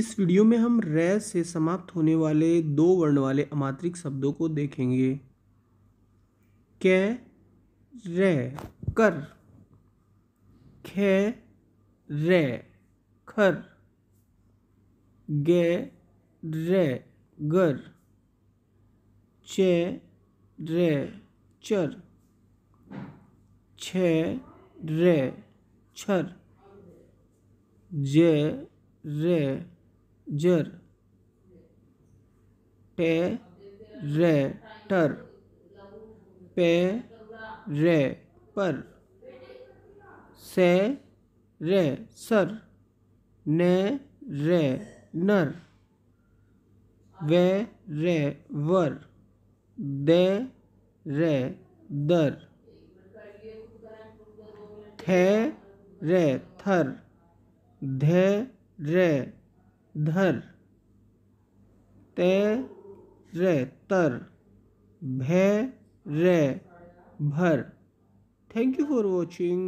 इस वीडियो में हम र से समाप्त होने वाले दो वर्ण वाले अमात्रिक शब्दों को देखेंगे कै रै कर खे रै खर गे रै गर चे रै चर छ रै छर जे रे जर रे टर पे रे पर से रे सर ने रे नर वे रे वर दे रे दर थे रे थर धे रे धर ते रे तर भे रे भर थैंक यू फॉर वॉचिंग